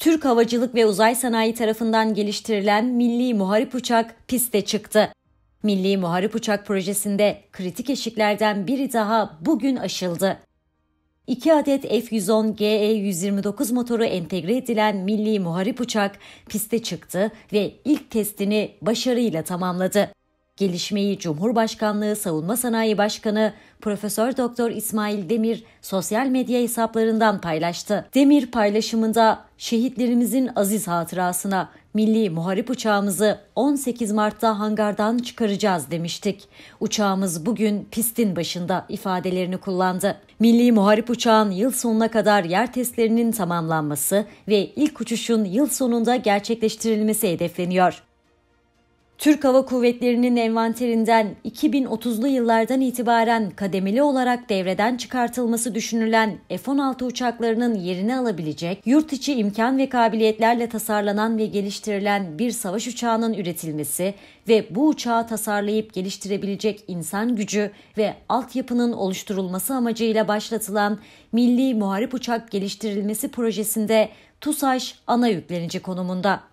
Türk Havacılık ve Uzay Sanayi tarafından geliştirilen Milli Muharip Uçak piste çıktı. Milli Muharip Uçak projesinde kritik eşiklerden biri daha bugün aşıldı. 2 adet F-110 GE-129 motoru entegre edilen Milli Muharip Uçak piste çıktı ve ilk testini başarıyla tamamladı. Gelişmeyi Cumhurbaşkanlığı Savunma Sanayi Başkanı Profesör Doktor İsmail Demir sosyal medya hesaplarından paylaştı. Demir paylaşımında şehitlerimizin aziz hatırasına milli muharip uçağımızı 18 Mart'ta hangardan çıkaracağız demiştik. Uçağımız bugün pistin başında ifadelerini kullandı. Milli muharip uçağın yıl sonuna kadar yer testlerinin tamamlanması ve ilk uçuşun yıl sonunda gerçekleştirilmesi hedefleniyor. Türk Hava Kuvvetleri'nin envanterinden 2030'lu yıllardan itibaren kademeli olarak devreden çıkartılması düşünülen F-16 uçaklarının yerini alabilecek, yurt içi imkan ve kabiliyetlerle tasarlanan ve geliştirilen bir savaş uçağının üretilmesi ve bu uçağı tasarlayıp geliştirebilecek insan gücü ve altyapının oluşturulması amacıyla başlatılan Milli Muharip Uçak Geliştirilmesi Projesi'nde TUSAŞ ana yüklenici konumunda.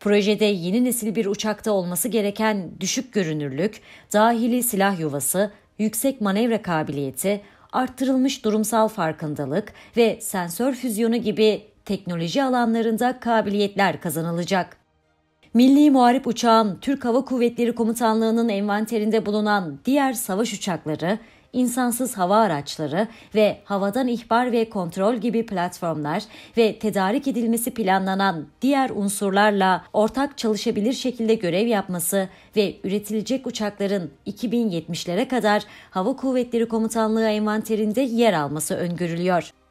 Projede yeni nesil bir uçakta olması gereken düşük görünürlük, dahili silah yuvası, yüksek manevra kabiliyeti, arttırılmış durumsal farkındalık ve sensör füzyonu gibi teknoloji alanlarında kabiliyetler kazanılacak. Milli Muharip Uçağın Türk Hava Kuvvetleri Komutanlığı'nın envanterinde bulunan diğer savaş uçakları insansız hava araçları ve havadan ihbar ve kontrol gibi platformlar ve tedarik edilmesi planlanan diğer unsurlarla ortak çalışabilir şekilde görev yapması ve üretilecek uçakların 2070'lere kadar Hava Kuvvetleri Komutanlığı envanterinde yer alması öngörülüyor.